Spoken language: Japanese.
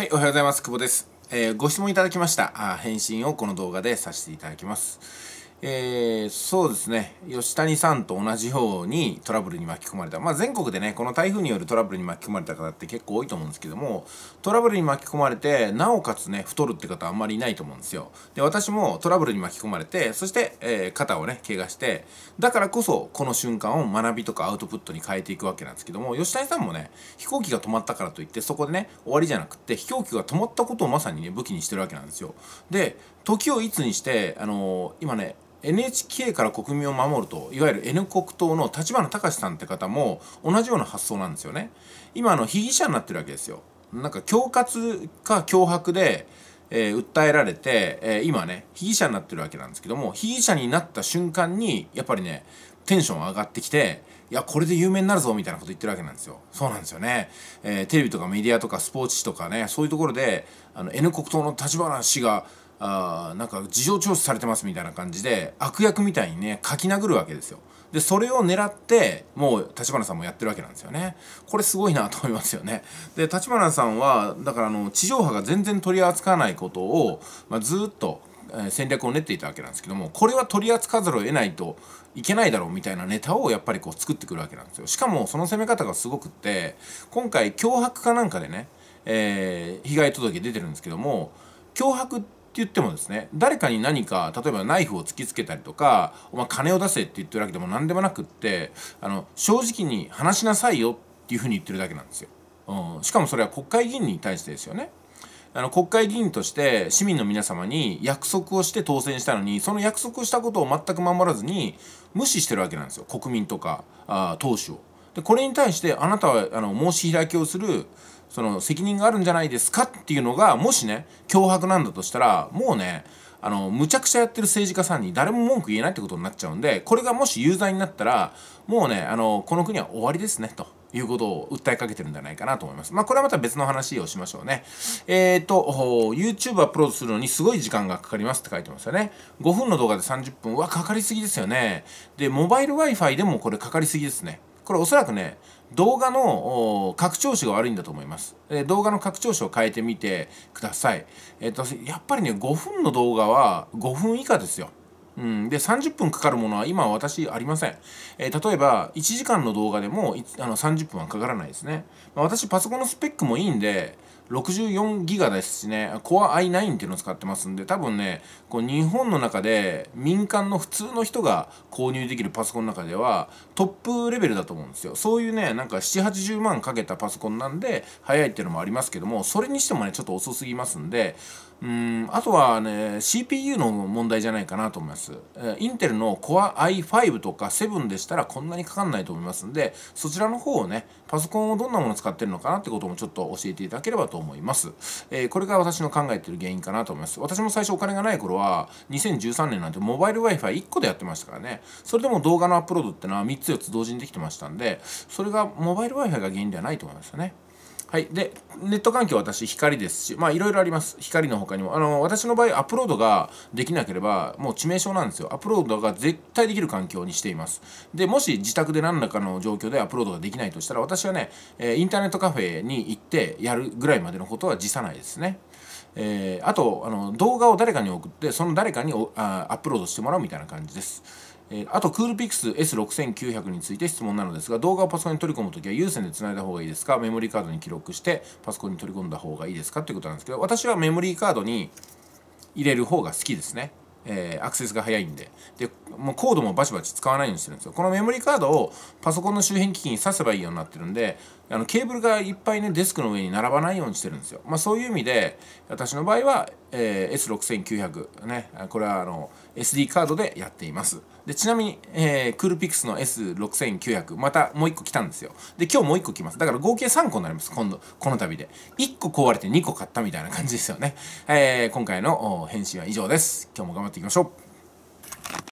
はい、おはようございます。久保です。えー、ご質問いただきましたあ返信をこの動画でさせていただきます。えー、そうですね吉谷さんと同じようにトラブルに巻き込まれた、まあ、全国でねこの台風によるトラブルに巻き込まれた方って結構多いと思うんですけどもトラブルに巻き込まれてなおかつね太るって方あんまりいないと思うんですよで私もトラブルに巻き込まれてそして、えー、肩をね怪我してだからこそこの瞬間を学びとかアウトプットに変えていくわけなんですけども吉谷さんもね飛行機が止まったからといってそこでね終わりじゃなくって飛行機が止まったことをまさにね武器にしてるわけなんですよで時をいつにしてあのー、今ね NHK から国民を守るといわゆる N 国党の立花隆さんって方も同じような発想なんですよね今あの被疑者になってるわけですよなんか恐喝か脅迫で、えー、訴えられて、えー、今ね被疑者になってるわけなんですけども被疑者になった瞬間にやっぱりねテンション上がってきていやこれで有名になるぞみたいなこと言ってるわけなんですよそうなんですよね、えー、テレビとかメディアとかスポーツ紙とかねそういうところであの N 国党の立花氏があなんか事情聴取されてますみたいな感じで悪役みたいにね書き殴るわけですよ。でそれを狙ってもう立花さんもやってるわけなんですよね。これすごいなと思いますよね。で立花さんはだからあの地上波が全然取り扱わないことを、まあ、ずっと戦略を練っていたわけなんですけどもこれは取り扱わざるを得ないといけないだろうみたいなネタをやっぱりこう作ってくるわけなんですよ。しかもその攻め方がすごくって今回脅迫かなんかでね、えー、被害届出てるんですけども脅迫って言ってもですね誰かに何か例えばナイフを突きつけたりとか「お前金を出せ」って言ってるわけでも何でもなくってあの正直に話しなさいよっていうふうに言ってるだけなんですよ。うん、しかもそれは国会議員に対してですよね。あの国会議員として市民の皆様に約束をして当選したのにその約束したことを全く守らずに無視してるわけなんですよ国民とかあ党首を。でこれに対してあなたはあの申し開きをするその責任があるんじゃないですかっていうのがもしね脅迫なんだとしたらもうねあのむちゃくちゃやってる政治家さんに誰も文句言えないってことになっちゃうんでこれがもし有罪になったらもうねあのこの国は終わりですねということを訴えかけてるんじゃないかなと思います。まあこれはまた別の話をしましょうね。えっ、ー、と、YouTube アップロードするのにすごい時間がかかりますって書いてますよね。5分の動画で30分はかかりすぎですよね。で、モバイル Wi-Fi でもこれかかりすぎですね。これおそらくね動画の拡張子が悪いんだと思います、動画の拡張子を変えてみてください、えっと、とやっぱりね5分の動画は5分以下ですようん、で30分かかるものは今私ありません、えー、例えば1時間の動画でもあの30分はかからないですね、まあ、私パソコンのスペックもいいんで64ギガですしね、Core i9 っていうのを使ってますんで、多分ね、こう日本の中で民間の普通の人が購入できるパソコンの中ではトップレベルだと思うんですよ。そういうね、なんか7、80万かけたパソコンなんで、早いっていうのもありますけども、それにしてもね、ちょっと遅すぎますんで、うんあとはね CPU の問題じゃないかなと思います、えー、インテルの Core i5 とか7でしたらこんなにかかんないと思いますんでそちらの方をねパソコンをどんなもの使ってるのかなってこともちょっと教えていただければと思います、えー、これが私の考えてる原因かなと思います私も最初お金がない頃は2013年なんてモバイル Wi-Fi1 個でやってましたからねそれでも動画のアップロードってのは3つ4つ同時にできてましたんでそれがモバイル Wi-Fi が原因ではないと思いますよねはい。で、ネット環境は私、光ですし、まあいろいろあります。光の他にも。あの、私の場合、アップロードができなければ、もう致命傷なんですよ。アップロードが絶対できる環境にしています。で、もし自宅で何らかの状況でアップロードができないとしたら、私はね、えインターネットカフェに行ってやるぐらいまでのことは辞さないですね。えー、あとあの動画を誰かに送ってその誰かにあアップロードしてもらうみたいな感じです。えあと、クールピクス S6900 について質問なのですが、動画をパソコンに取り込むときは有線で繋いだ方がいいですかメモリーカードに記録してパソコンに取り込んだ方がいいですかということなんですけど、私はメモリーカードに入れる方が好きですね。えー、アクセスが早いんで。で、もうコードもバチバチ使わないようにしてるんですよ。このメモリーカードをパソコンの周辺機器に挿せばいいようになってるんで、あのケーブルがいっぱいね、デスクの上に並ばないようにしてるんですよ。まあそういう意味で、私の場合は、えー、S6900 ね、これはあの SD カードでやっています。で、ちなみに、えー、クールピックスの S6900、またもう1個来たんですよ。で、今日もう1個来ます。だから合計3個になります、今度、この度で。1個壊れて2個買ったみたいな感じですよね。えー、今回の返信は以上です。今日も頑張 So